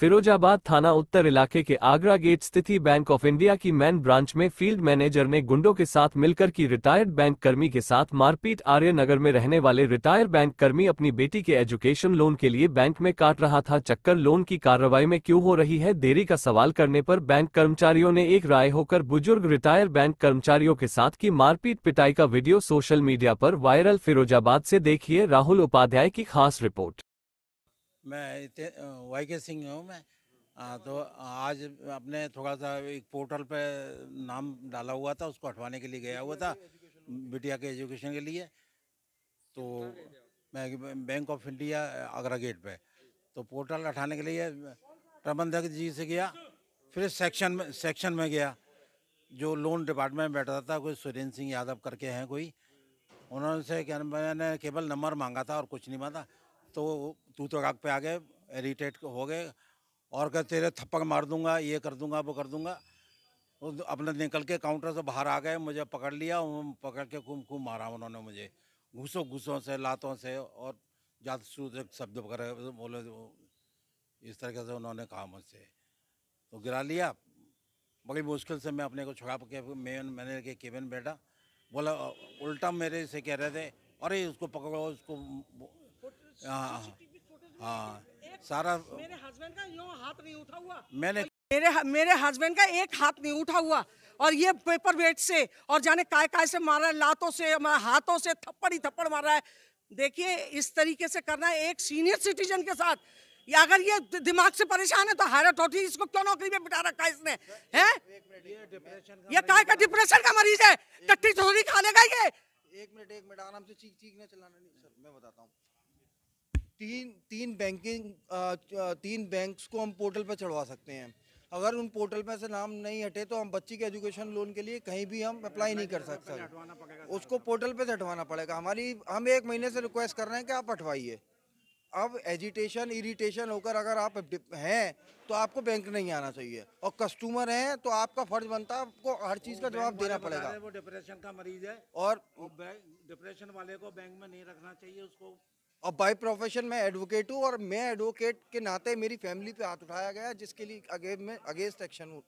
फिरोजाबाद थाना उत्तर इलाके के आगरा गेट स्थित बैंक ऑफ इंडिया की मैन ब्रांच में फील्ड मैनेजर ने गुंडों के साथ मिलकर की रिटायर्ड बैंक कर्मी के साथ मारपीट आर्य नगर में रहने वाले रिटायर्ड बैंक कर्मी अपनी बेटी के एजुकेशन लोन के लिए बैंक में काट रहा था चक्कर लोन की कार्रवाई में क्यों हो रही है देरी का सवाल करने पर बैंक कर्मचारियों ने एक राय होकर बुजुर्ग रिटायर बैंक कर्मचारियों के साथ की मारपीट पिटाई का वीडियो सोशल मीडिया पर वायरल फिरोजाबाद से देखिए राहुल उपाध्याय की खास रिपोर्ट मैं वाई के सिंह हूँ मैं आ, तो आज अपने थोड़ा सा एक पोर्टल पे नाम डाला हुआ था उसको हटवाने के लिए गया हुआ था बिटिया के एजुकेशन के लिए तो मैं Bank of India Agra gate पे तो पोर्टल हटाने के लिए प्रबंधक जी से गया फिर सेक्शन में सेक्शन में गया जो लोन डिपार्टमेंट में बैठा था कोई सुरेंद्र सिंह यादव करके हैं कोई उन्होंने से क्या मैंने केवल नंबर मांगा था और कुछ नहीं मांगा तो तू तो राग पे आ गए इरीटेट हो गए और कह तेरे थप्पड़ मार दूंगा ये कर दूंगा वो कर दूंगा तो अपने निकल के काउंटर से बाहर आ गए मुझे पकड़ लिया पकड़ के खूब खूब मारा उन्होंने मुझे घूसों घूसों से लातों से और जात शब्द वगैरह बोले इस तरीके से उन्होंने कहा मुझसे तो गिरा लिया बड़ी मुश्किल से मैं अपने को छुड़ा पके मेन मैंने के केबिन बैठा बोला उल्टा मेरे से कह रहे थे अरे उसको पकड़ो उसको हाँ, हाँ। सारा मेरे हस्बैंड का यूँ हाथ नहीं उठा हुआ मैंने मेरे मेरे हस्बैंड का एक हाथ नहीं उठा हुआ और ये पेपर वेट से और जाने काय काय से मारा है लातों से हाथों से थप्पड़ ही थप्पड़ मार रहा है देखिए इस तरीके से करना है एक सीनियर सिटीजन के साथ या अगर ये दिमाग से परेशान है तो हायरा टोटी इसको क्यों नौकरी में बिठा रखा है इसने है ये काय का डिप्रेशन का मरीज है टट्टी थोड़ी खा लेगा ये एक मिनट एक मिनट आराम से चीख चीख ना चलाना नहीं सर मैं बताता हूँ तीन तीन बैंकिंग तीन बैंक्स को हम पोर्टल पर चढ़वा सकते हैं अगर उन पोर्टल में से नाम नहीं हटे तो हम बच्ची के एजुकेशन लोन के लिए कहीं भी हम अप्लाई नहीं कर सकते उसको पोर्टल पे से हटवाना पड़ेगा हमारी हम एक महीने से रिक्वेस्ट कर रहे हैं कि आप हटवाइए अब एजिटेशन इरिटेशन होकर अगर आप हैं तो आपको बैंक नहीं आना चाहिए और कस्टमर हैं तो आपका फर्ज बनता है आपको हर चीज़ का जवाब देना पड़ेगा वो डिप्रेशन का मरीज है और डिप्रेशन वाले को बैंक में नहीं रखना चाहिए उसको और बाय प्रोफेशन मैं एडवोकेट हूँ और मैं एडवोकेट के नाते मेरी फैमिली पे हाथ उठाया गया जिसके लिए अगेन में अगेंस्ट एक्शन